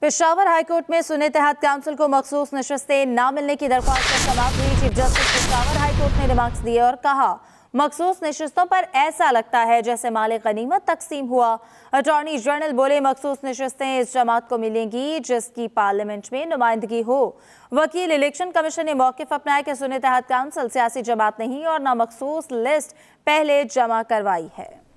Peshawar high court में सुने तहत काउंसिल को मखसूस नशस्तें न मिलने की दरख्वास्त पर समाप्त हुई चीफ जस्टिस पेशावर हाईकोर्ट ने रिमार्क्स दिए और कहा मखसूस नशस्तों पर ऐसा लगता है जैसे माल गनीमत तकसीम हुआ अटॉर्नी जनरल बोले मखसूस नशस्तें इस जमात को मिलेंगी जिसकी पार्लियामेंट में नुमाइंदगी हो वकील इलेक्शन कमीशन ने मौकफ अपनाया कि सुने तहत काउंसिल सियासी जमात नहीं और ना मखसूस लिस्ट पहले जमा करवाई है